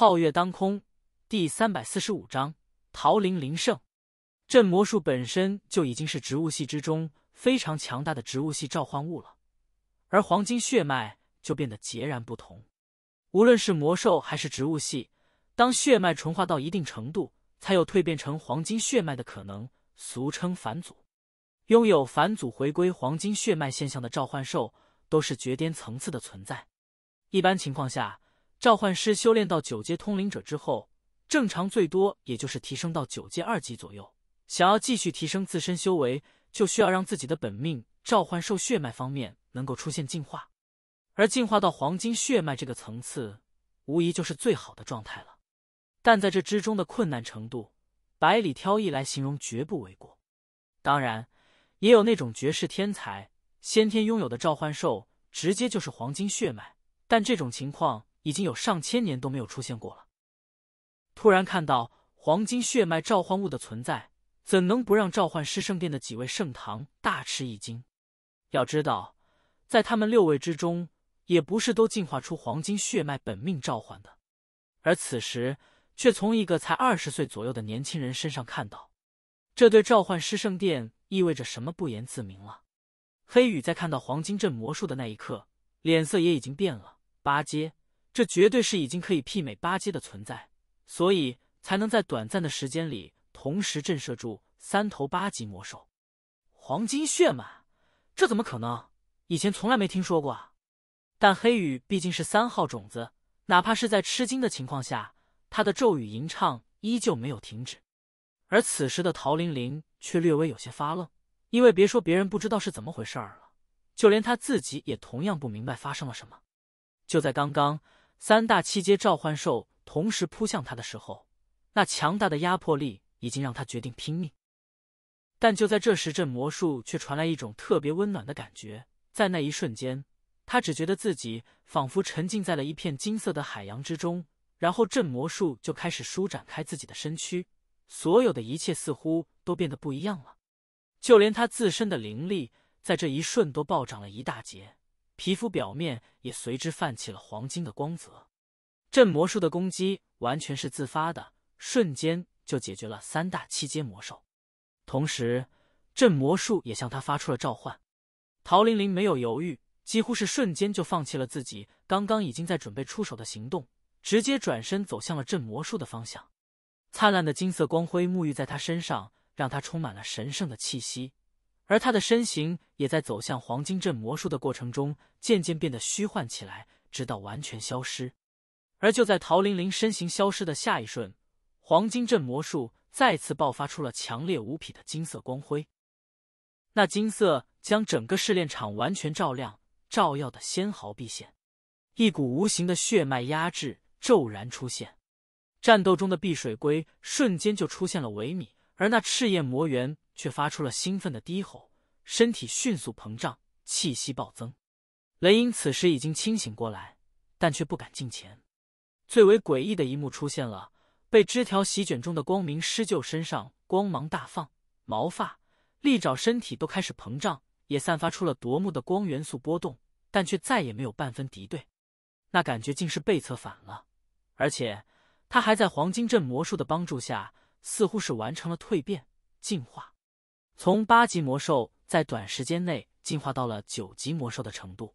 皓月当空，第三百四十五章桃林灵圣。镇魔术本身就已经是植物系之中非常强大的植物系召唤物了，而黄金血脉就变得截然不同。无论是魔兽还是植物系，当血脉纯化到一定程度，才有蜕变成黄金血脉的可能，俗称返祖。拥有返祖回归黄金血脉现象的召唤兽，都是绝巅层次的存在。一般情况下。召唤师修炼到九阶通灵者之后，正常最多也就是提升到九阶二级左右。想要继续提升自身修为，就需要让自己的本命召唤兽血脉方面能够出现进化，而进化到黄金血脉这个层次，无疑就是最好的状态了。但在这之中的困难程度，百里挑一来形容绝不为过。当然，也有那种绝世天才，先天拥有的召唤兽直接就是黄金血脉，但这种情况。已经有上千年都没有出现过了。突然看到黄金血脉召唤物的存在，怎能不让召唤师圣殿的几位圣堂大吃一惊？要知道，在他们六位之中，也不是都进化出黄金血脉本命召唤的。而此时却从一个才二十岁左右的年轻人身上看到，这对召唤师圣殿意味着什么，不言自明了。黑羽在看到黄金阵魔术的那一刻，脸色也已经变了八阶。这绝对是已经可以媲美八阶的存在，所以才能在短暂的时间里同时震慑住三头八级魔兽。黄金血脉，这怎么可能？以前从来没听说过。啊！但黑羽毕竟是三号种子，哪怕是在吃惊的情况下，他的咒语吟唱依旧没有停止。而此时的陶玲玲却略微有些发愣，因为别说别人不知道是怎么回事儿了，就连她自己也同样不明白发生了什么。就在刚刚。三大七阶召唤兽同时扑向他的时候，那强大的压迫力已经让他决定拼命。但就在这时，镇魔术却传来一种特别温暖的感觉。在那一瞬间，他只觉得自己仿佛沉浸在了一片金色的海洋之中。然后镇魔术就开始舒展开自己的身躯，所有的一切似乎都变得不一样了。就连他自身的灵力，在这一瞬都暴涨了一大截。皮肤表面也随之泛起了黄金的光泽，镇魔术的攻击完全是自发的，瞬间就解决了三大七阶魔兽。同时，镇魔术也向他发出了召唤。陶玲玲没有犹豫，几乎是瞬间就放弃了自己刚刚已经在准备出手的行动，直接转身走向了镇魔术的方向。灿烂的金色光辉沐浴在他身上，让他充满了神圣的气息。而他的身形也在走向黄金阵魔术的过程中，渐渐变得虚幻起来，直到完全消失。而就在陶玲玲身形消失的下一瞬，黄金阵魔术再次爆发出了强烈无比的金色光辉，那金色将整个试炼场完全照亮，照耀的纤毫毕现。一股无形的血脉压制骤然出现，战斗中的碧水龟瞬间就出现了萎靡，而那赤焰魔猿。却发出了兴奋的低吼，身体迅速膨胀，气息暴增。雷音此时已经清醒过来，但却不敢近前。最为诡异的一幕出现了：被枝条席卷中的光明狮鹫身上光芒大放，毛发、利爪、身体都开始膨胀，也散发出了夺目的光元素波动，但却再也没有半分敌对。那感觉竟是被侧反了，而且他还在黄金阵魔术的帮助下，似乎是完成了蜕变进化。从八级魔兽在短时间内进化到了九级魔兽的程度，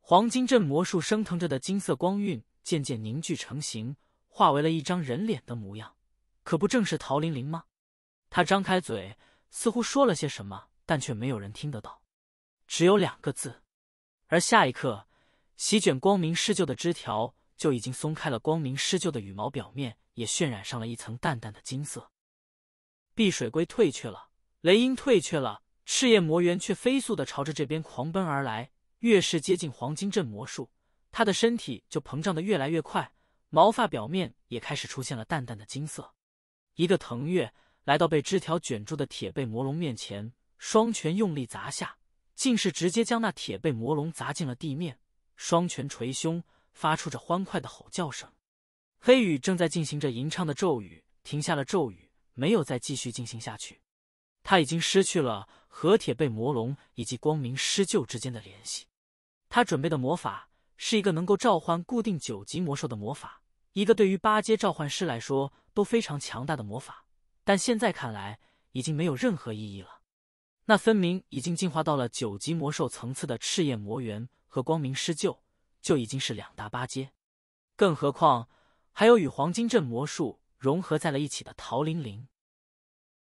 黄金阵魔术升腾着的金色光晕渐渐凝聚成型，化为了一张人脸的模样，可不正是陶玲玲吗？她张开嘴，似乎说了些什么，但却没有人听得到，只有两个字。而下一刻，席卷光明狮鹫的枝条就已经松开了，光明狮鹫的羽毛表面也渲染上了一层淡淡的金色，碧水龟退去了。雷音退却了，赤焰魔猿却飞速地朝着这边狂奔而来。越是接近黄金阵魔术，它的身体就膨胀的越来越快，毛发表面也开始出现了淡淡的金色。一个腾跃来到被枝条卷住的铁背魔龙面前，双拳用力砸下，竟是直接将那铁背魔龙砸进了地面。双拳捶胸，发出着欢快的吼叫声。黑羽正在进行着吟唱的咒语，停下了咒语，没有再继续进行下去。他已经失去了和铁背魔龙以及光明狮鹫之间的联系。他准备的魔法是一个能够召唤固定九级魔兽的魔法，一个对于八阶召唤师来说都非常强大的魔法。但现在看来，已经没有任何意义了。那分明已经进化到了九级魔兽层次的赤焰魔猿和光明狮鹫，就已经是两大八阶，更何况还有与黄金镇魔术融合在了一起的陶玲玲。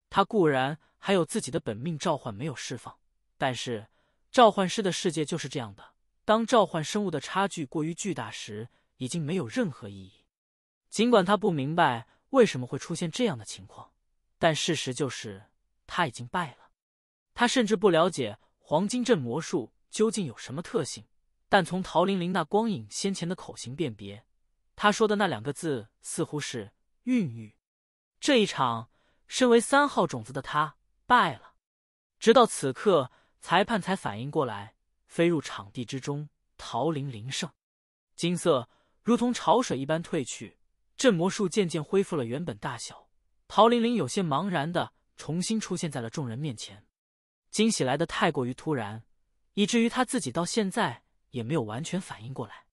他固然。还有自己的本命召唤没有释放，但是召唤师的世界就是这样的。当召唤生物的差距过于巨大时，已经没有任何意义。尽管他不明白为什么会出现这样的情况，但事实就是他已经败了。他甚至不了解黄金阵魔术究竟有什么特性，但从陶玲玲那光影先前的口型辨别，他说的那两个字似乎是“孕育”。这一场，身为三号种子的他。败了！直到此刻，裁判才反应过来，飞入场地之中。桃林林胜，金色如同潮水一般退去，镇魔术渐渐恢复了原本大小。桃林玲有些茫然的重新出现在了众人面前。惊喜来的太过于突然，以至于他自己到现在也没有完全反应过来。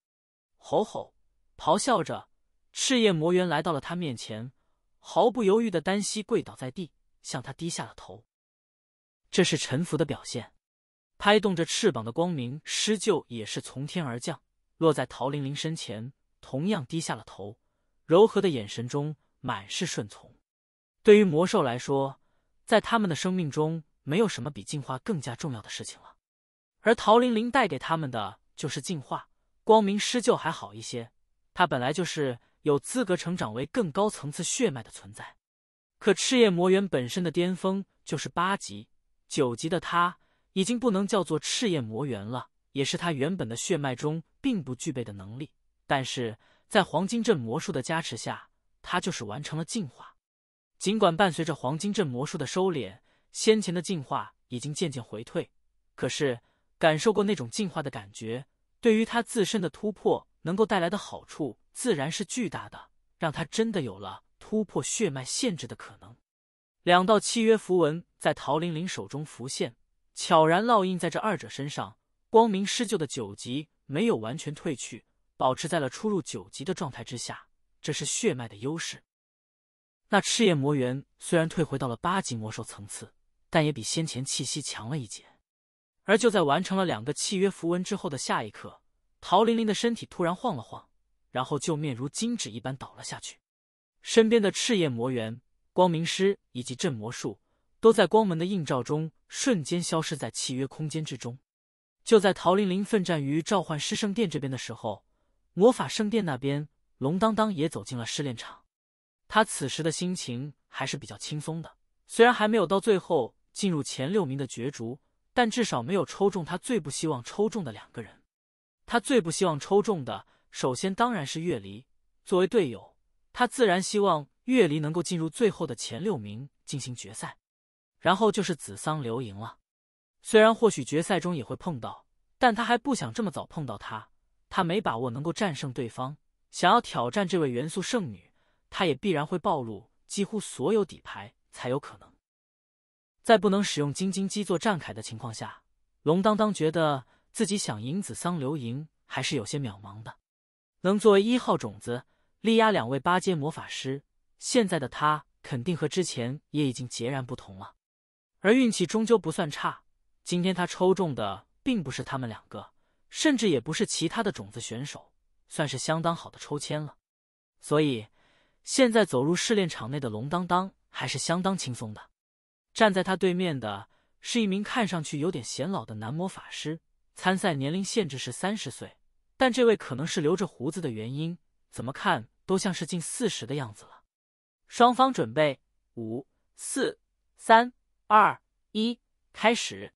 吼吼！咆哮着，赤焰魔猿来到了他面前，毫不犹豫的单膝跪倒在地。向他低下了头，这是臣服的表现。拍动着翅膀的光明狮鹫也是从天而降，落在陶玲玲身前，同样低下了头，柔和的眼神中满是顺从。对于魔兽来说，在他们的生命中，没有什么比进化更加重要的事情了。而陶玲玲带给他们的就是进化。光明狮鹫还好一些，它本来就是有资格成长为更高层次血脉的存在。可赤焰魔猿本身的巅峰就是八级、九级的，他，已经不能叫做赤焰魔猿了，也是他原本的血脉中并不具备的能力。但是在黄金镇魔术的加持下，他就是完成了进化。尽管伴随着黄金镇魔术的收敛，先前的进化已经渐渐回退，可是感受过那种进化的感觉，对于他自身的突破能够带来的好处，自然是巨大的，让他真的有了。突破血脉限制的可能，两道契约符文在陶玲玲手中浮现，悄然烙印在这二者身上。光明施救的九级没有完全退去，保持在了初入九级的状态之下。这是血脉的优势。那赤焰魔猿虽然退回到了八级魔兽层次，但也比先前气息强了一截。而就在完成了两个契约符文之后的下一刻，陶玲玲的身体突然晃了晃，然后就面如金纸一般倒了下去。身边的赤焰魔猿、光明师以及镇魔术都在光门的映照中瞬间消失在契约空间之中。就在陶玲玲奋战于召唤师圣殿这边的时候，魔法圣殿那边龙当当也走进了试炼场。他此时的心情还是比较轻松的，虽然还没有到最后进入前六名的角逐，但至少没有抽中他最不希望抽中的两个人。他最不希望抽中的，首先当然是月离，作为队友。他自然希望月离能够进入最后的前六名进行决赛，然后就是子桑流萤了。虽然或许决赛中也会碰到，但他还不想这么早碰到他。他没把握能够战胜对方，想要挑战这位元素圣女，他也必然会暴露几乎所有底牌才有可能。在不能使用金晶机做战铠的情况下，龙当当觉得自己想赢子桑流萤还是有些渺茫的。能作为一号种子。力压两位八阶魔法师，现在的他肯定和之前也已经截然不同了。而运气终究不算差，今天他抽中的并不是他们两个，甚至也不是其他的种子选手，算是相当好的抽签了。所以，现在走入试炼场内的龙当当还是相当轻松的。站在他对面的是一名看上去有点显老的男魔法师，参赛年龄限制是三十岁，但这位可能是留着胡子的原因，怎么看。都像是近四十的样子了。双方准备，五四三二一，开始。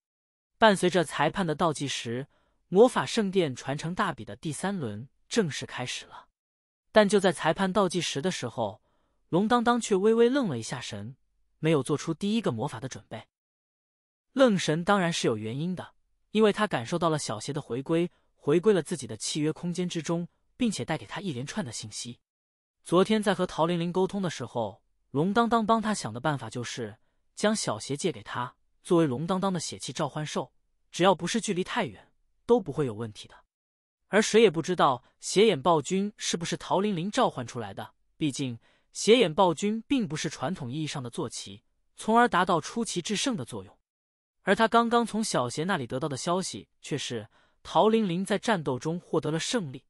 伴随着裁判的倒计时，魔法圣殿传承大比的第三轮正式开始了。但就在裁判倒计时的时候，龙当当却微微愣了一下神，没有做出第一个魔法的准备。愣神当然是有原因的，因为他感受到了小邪的回归，回归了自己的契约空间之中，并且带给他一连串的信息。昨天在和陶玲玲沟通的时候，龙当当帮他想的办法就是将小邪借给他，作为龙当当的血气召唤兽，只要不是距离太远，都不会有问题的。而谁也不知道邪眼暴君是不是陶玲玲召唤出来的，毕竟邪眼暴君并不是传统意义上的坐骑，从而达到出奇制胜的作用。而他刚刚从小邪那里得到的消息却是，陶玲玲在战斗中获得了胜利。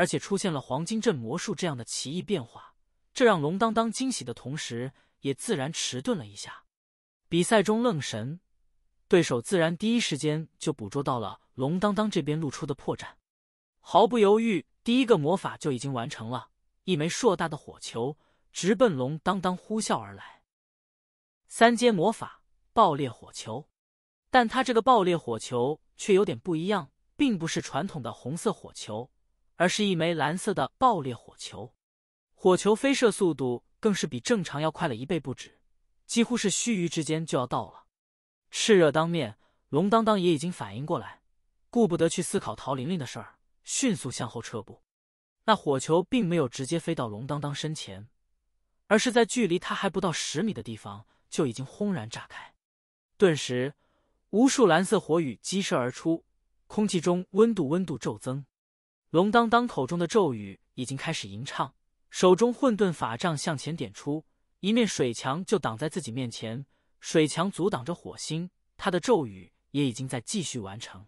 而且出现了黄金阵魔术这样的奇异变化，这让龙当当惊喜的同时也自然迟钝了一下。比赛中愣神，对手自然第一时间就捕捉到了龙当当这边露出的破绽，毫不犹豫，第一个魔法就已经完成了一枚硕大的火球直奔龙当当呼啸而来。三阶魔法爆裂火球，但他这个爆裂火球却有点不一样，并不是传统的红色火球。而是一枚蓝色的爆裂火球，火球飞射速度更是比正常要快了一倍不止，几乎是须臾之间就要到了。炽热当面，龙当当也已经反应过来，顾不得去思考陶玲玲的事儿，迅速向后撤步。那火球并没有直接飞到龙当当身前，而是在距离他还不到十米的地方就已经轰然炸开，顿时无数蓝色火雨激射而出，空气中温度温度骤增。龙当当口中的咒语已经开始吟唱，手中混沌法杖向前点出，一面水墙就挡在自己面前。水墙阻挡着火星，他的咒语也已经在继续完成。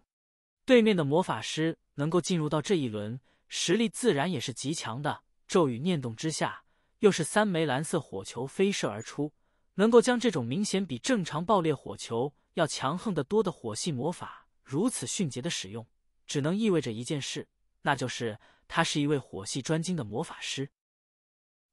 对面的魔法师能够进入到这一轮，实力自然也是极强的。咒语念动之下，又是三枚蓝色火球飞射而出，能够将这种明显比正常爆裂火球要强横得多的火系魔法如此迅捷的使用，只能意味着一件事。那就是他是一位火系专精的魔法师。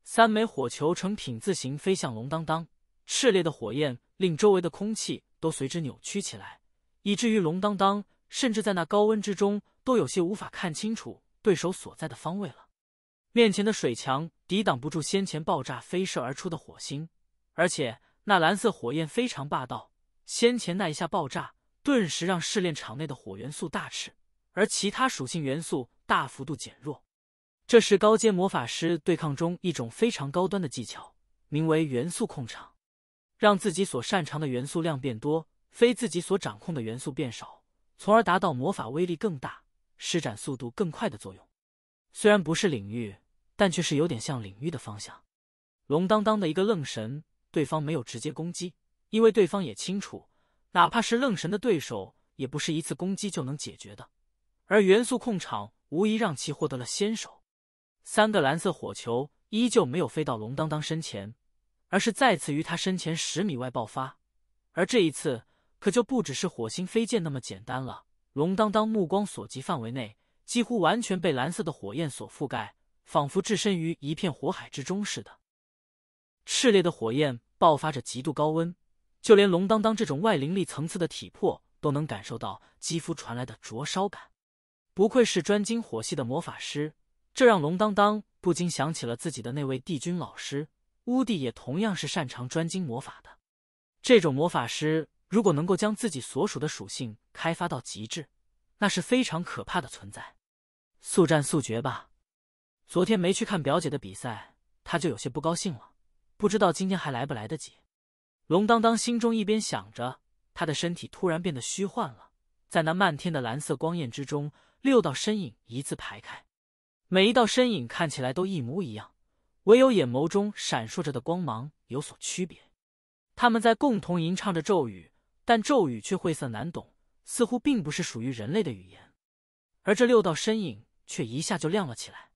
三枚火球呈品字形飞向龙当当，炽烈的火焰令周围的空气都随之扭曲起来，以至于龙当当甚至在那高温之中都有些无法看清楚对手所在的方位了。面前的水墙抵挡不住先前爆炸飞射而出的火星，而且那蓝色火焰非常霸道，先前那一下爆炸顿时让试炼场内的火元素大炽。而其他属性元素大幅度减弱，这是高阶魔法师对抗中一种非常高端的技巧，名为“元素控场”，让自己所擅长的元素量变多，非自己所掌控的元素变少，从而达到魔法威力更大、施展速度更快的作用。虽然不是领域，但却是有点像领域的方向。龙当当的一个愣神，对方没有直接攻击，因为对方也清楚，哪怕是愣神的对手，也不是一次攻击就能解决的。而元素控场无疑让其获得了先手，三个蓝色火球依旧没有飞到龙当当身前，而是再次于他身前十米外爆发。而这一次可就不只是火星飞溅那么简单了。龙当当目光所及范围内几乎完全被蓝色的火焰所覆盖，仿佛置身于一片火海之中似的。炽烈的火焰爆发着极度高温，就连龙当当这种外灵力层次的体魄都能感受到肌肤传来的灼烧感。不愧是专精火系的魔法师，这让龙当当不禁想起了自己的那位帝君老师乌帝，也同样是擅长专精魔法的。这种魔法师如果能够将自己所属的属性开发到极致，那是非常可怕的存在。速战速决吧！昨天没去看表姐的比赛，他就有些不高兴了。不知道今天还来不来得及？龙当当心中一边想着，他的身体突然变得虚幻了，在那漫天的蓝色光焰之中。六道身影一字排开，每一道身影看起来都一模一样，唯有眼眸中闪烁着的光芒有所区别。他们在共同吟唱着咒语，但咒语却晦涩难懂，似乎并不是属于人类的语言。而这六道身影却一下就亮了起来。